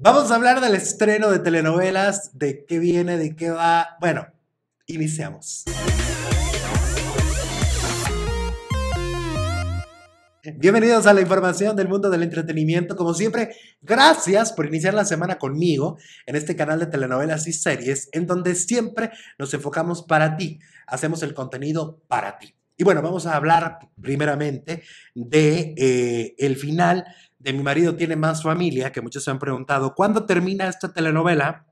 Vamos a hablar del estreno de telenovelas, de qué viene, de qué va. Bueno, iniciamos. Bienvenidos a la información del mundo del entretenimiento. Como siempre, gracias por iniciar la semana conmigo en este canal de telenovelas y series, en donde siempre nos enfocamos para ti, hacemos el contenido para ti. Y bueno, vamos a hablar primeramente de eh, el final de Mi marido tiene más familia, que muchos se han preguntado, ¿cuándo termina esta telenovela?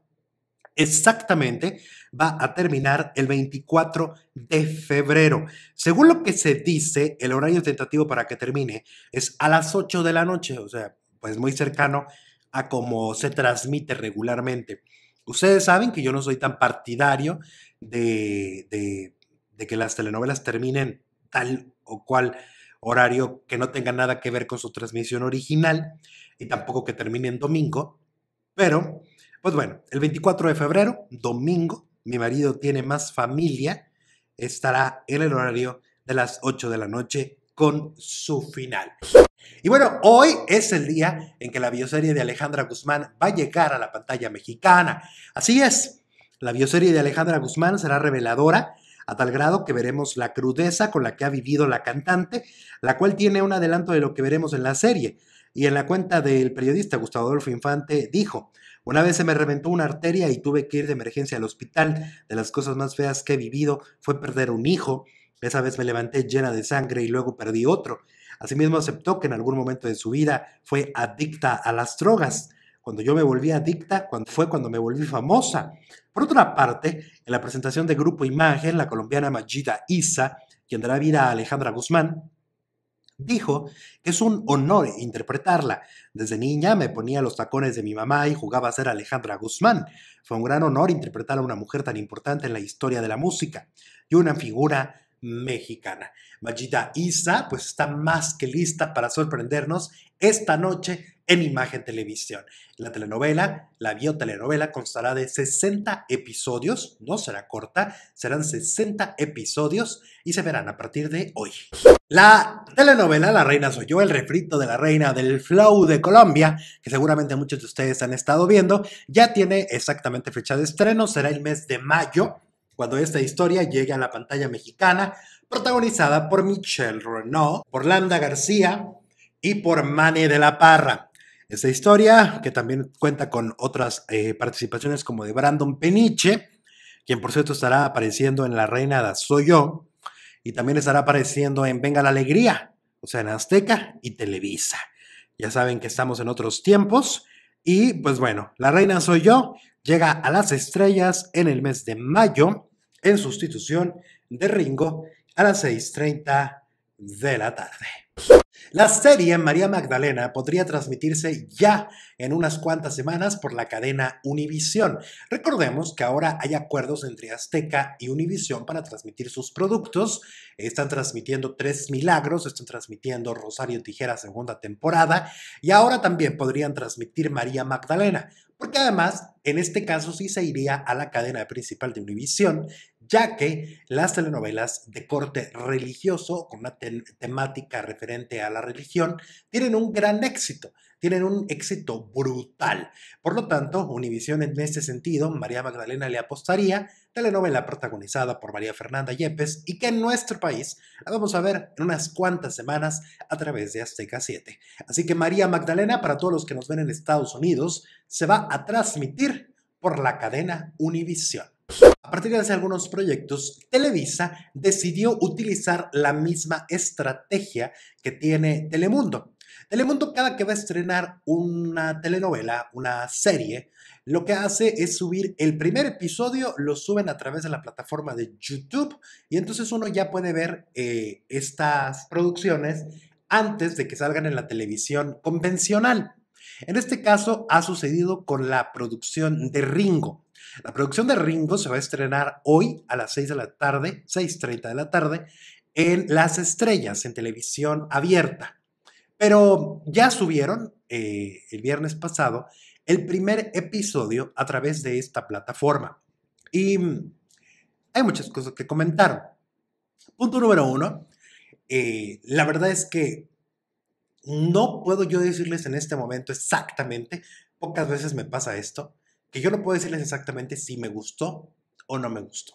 Exactamente, va a terminar el 24 de febrero. Según lo que se dice, el horario tentativo para que termine es a las 8 de la noche, o sea, pues muy cercano a como se transmite regularmente. Ustedes saben que yo no soy tan partidario de, de que las telenovelas terminen tal o cual horario que no tenga nada que ver con su transmisión original y tampoco que termine en domingo. Pero, pues bueno, el 24 de febrero, domingo, mi marido tiene más familia, estará en el horario de las 8 de la noche con su final. Y bueno, hoy es el día en que la bioserie de Alejandra Guzmán va a llegar a la pantalla mexicana. Así es, la bioserie de Alejandra Guzmán será reveladora a tal grado que veremos la crudeza con la que ha vivido la cantante, la cual tiene un adelanto de lo que veremos en la serie. Y en la cuenta del periodista Gustavo Adolfo Infante dijo, una vez se me reventó una arteria y tuve que ir de emergencia al hospital, de las cosas más feas que he vivido fue perder un hijo, esa vez me levanté llena de sangre y luego perdí otro. Asimismo aceptó que en algún momento de su vida fue adicta a las drogas. Cuando yo me volví adicta, fue cuando me volví famosa. Por otra parte, en la presentación de Grupo Imagen, la colombiana Majida Isa, quien dará vida a Alejandra Guzmán, Dijo que es un honor interpretarla. Desde niña me ponía los tacones de mi mamá y jugaba a ser Alejandra Guzmán. Fue un gran honor interpretar a una mujer tan importante en la historia de la música y una figura mexicana. Majida Isa pues está más que lista para sorprendernos esta noche en Imagen Televisión. La telenovela, la biotelenovela, constará de 60 episodios, no será corta, serán 60 episodios y se verán a partir de hoy. La telenovela La Reina Soy Yo, el refrito de la Reina del Flow de Colombia, que seguramente muchos de ustedes han estado viendo, ya tiene exactamente fecha de estreno, será el mes de mayo cuando esta historia llegue a la pantalla mexicana, protagonizada por Michelle Renault, por Landa García y por Mane de la Parra esta historia, que también cuenta con otras eh, participaciones como de Brandon Peniche, quien por cierto estará apareciendo en La Reina de Soy Yo, y también estará apareciendo en Venga la Alegría, o sea, en Azteca y Televisa. Ya saben que estamos en otros tiempos, y pues bueno, La Reina Soy Yo llega a las estrellas en el mes de mayo, en sustitución de Ringo, a las 6.30 de la tarde. La serie María Magdalena podría transmitirse ya en unas cuantas semanas por la cadena Univisión. Recordemos que ahora hay acuerdos entre Azteca y Univisión para transmitir sus productos. Están transmitiendo Tres Milagros, están transmitiendo Rosario Tijera segunda temporada y ahora también podrían transmitir María Magdalena porque además en este caso sí se iría a la cadena principal de Univisión ya que las telenovelas de corte religioso, con una temática referente a la religión, tienen un gran éxito, tienen un éxito brutal. Por lo tanto, Univision en este sentido, María Magdalena le apostaría, telenovela protagonizada por María Fernanda Yepes y que en nuestro país la vamos a ver en unas cuantas semanas a través de Azteca 7. Así que María Magdalena, para todos los que nos ven en Estados Unidos, se va a transmitir por la cadena Univision. A partir de hace algunos proyectos, Televisa decidió utilizar la misma estrategia que tiene Telemundo. Telemundo cada que va a estrenar una telenovela, una serie, lo que hace es subir el primer episodio, lo suben a través de la plataforma de YouTube y entonces uno ya puede ver eh, estas producciones antes de que salgan en la televisión convencional. En este caso ha sucedido con la producción de Ringo. La producción de Ringo se va a estrenar hoy a las 6 de la tarde, 6.30 de la tarde, en Las Estrellas, en televisión abierta. Pero ya subieron eh, el viernes pasado el primer episodio a través de esta plataforma. Y hay muchas cosas que comentar. Punto número uno, eh, la verdad es que no puedo yo decirles en este momento exactamente, pocas veces me pasa esto, que yo no puedo decirles exactamente si me gustó o no me gustó.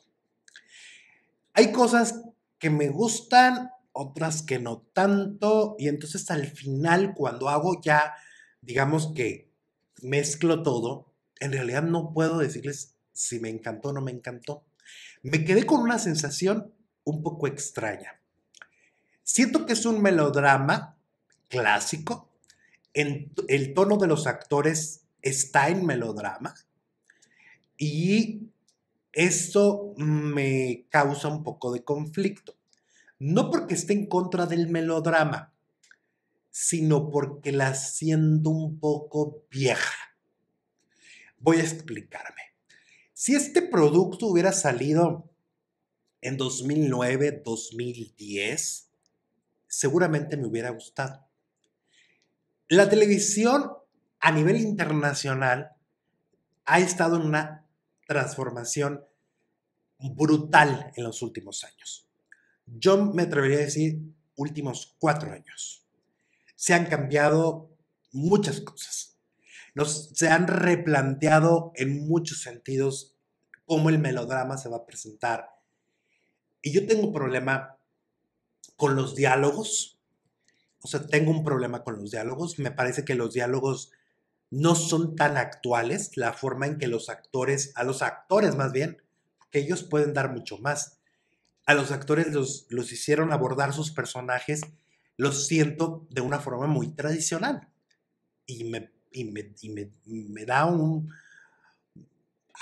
Hay cosas que me gustan, otras que no tanto, y entonces al final cuando hago ya, digamos que mezclo todo, en realidad no puedo decirles si me encantó o no me encantó. Me quedé con una sensación un poco extraña. Siento que es un melodrama clásico, en el tono de los actores está en melodrama y esto me causa un poco de conflicto. No porque esté en contra del melodrama, sino porque la siento un poco vieja. Voy a explicarme. Si este producto hubiera salido en 2009, 2010, seguramente me hubiera gustado. La televisión a nivel internacional ha estado en una transformación brutal en los últimos años. Yo me atrevería a decir últimos cuatro años. Se han cambiado muchas cosas. se han replanteado en muchos sentidos cómo el melodrama se va a presentar. Y yo tengo un problema con los diálogos. O sea, tengo un problema con los diálogos. Me parece que los diálogos no son tan actuales, la forma en que los actores, a los actores más bien, que ellos pueden dar mucho más. A los actores los, hicieron abordar sus personajes, los siento de una forma muy tradicional. Y me, me, da un,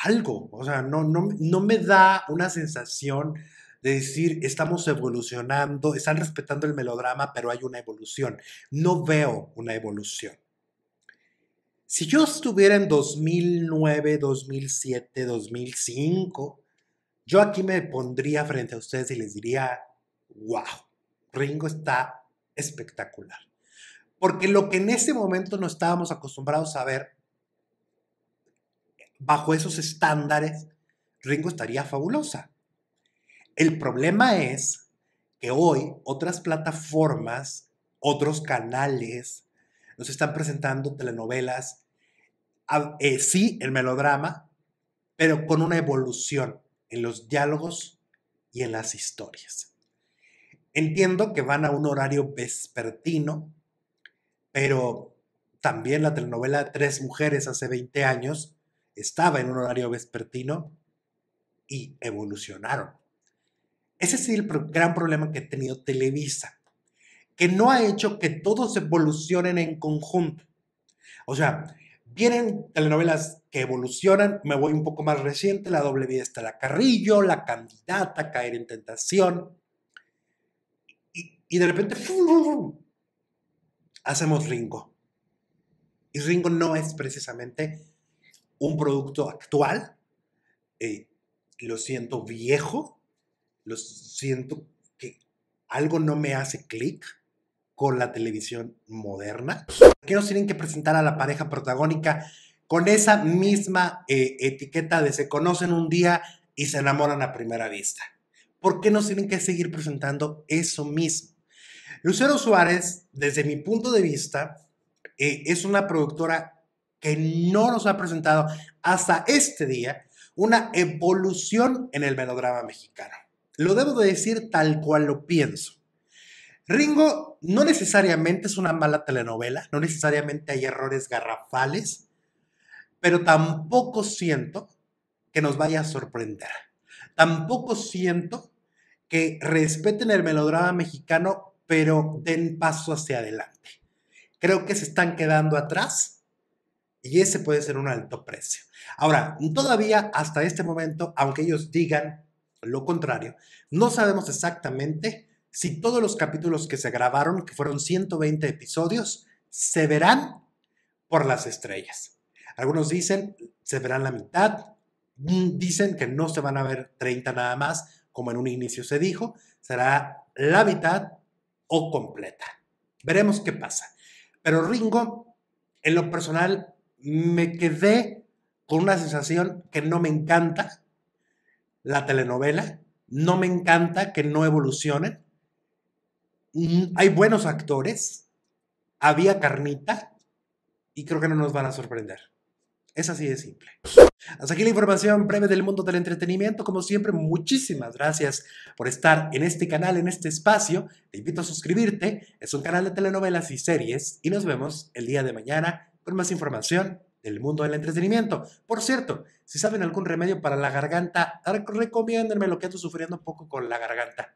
algo, o sea, no, no, me da una sensación de decir, estamos evolucionando, están respetando el melodrama, pero hay una evolución. No veo una evolución. Si yo estuviera en 2009, 2007, 2005, yo aquí me pondría frente a ustedes y les diría, wow, Ringo está espectacular. Porque lo que en ese momento no estábamos acostumbrados a ver, bajo esos estándares, Ringo estaría fabulosa. El problema es que hoy otras plataformas, otros canales, nos están presentando telenovelas, eh, sí, el melodrama, pero con una evolución en los diálogos y en las historias. Entiendo que van a un horario vespertino, pero también la telenovela Tres Mujeres hace 20 años estaba en un horario vespertino y evolucionaron. Ese es el gran problema que ha tenido Televisa que no ha hecho que todos evolucionen en conjunto. O sea, vienen telenovelas que evolucionan, me voy un poco más reciente, La doble vida está la Carrillo, La candidata, Caer en tentación, y, de repente hacemos Ringo. Y Ringo no es precisamente un producto actual, eh, lo siento viejo, lo siento que algo no me hace clic, con la televisión moderna? ¿Qué nos tienen que presentar a la pareja protagónica con esa misma eh, etiqueta de se conocen un día y se enamoran a primera vista? ¿Por qué nos tienen que seguir presentando eso mismo? Lucero Suárez, desde mi punto de vista, eh, es una productora que no nos ha presentado hasta este día una evolución en el melodrama mexicano. Lo debo de decir tal cual lo pienso. Ringo no necesariamente es una mala telenovela, no necesariamente hay errores garrafales, pero tampoco siento que nos vaya a sorprender. Tampoco siento que respeten el melodrama mexicano, pero den paso hacia adelante. Creo que se están quedando atrás y ese puede ser un alto precio. Ahora, todavía hasta este momento, aunque ellos digan lo contrario, no sabemos exactamente si todos los capítulos que se grabaron, que fueron 120 episodios, se verán por las estrellas. Algunos dicen se verán la mitad, dicen que no se van a ver 30 nada más, como en un inicio se dijo, será la mitad o completa. Veremos qué pasa. Pero Ringo, en lo personal, me quedé con una sensación que no me encanta la telenovela, no me encanta que no evolucione. Mm, hay buenos actores, había carnita y creo que no nos van a sorprender. Es así de simple. Hasta aquí la información breve del mundo del entretenimiento. Como siempre, muchísimas gracias por estar en este canal, en este espacio. Te invito a suscribirte. Es un canal de telenovelas y series y nos vemos el día de mañana con más información del mundo del entretenimiento. Por cierto, si saben algún remedio para la garganta, recomiéndenme lo que estoy sufriendo un poco con la garganta.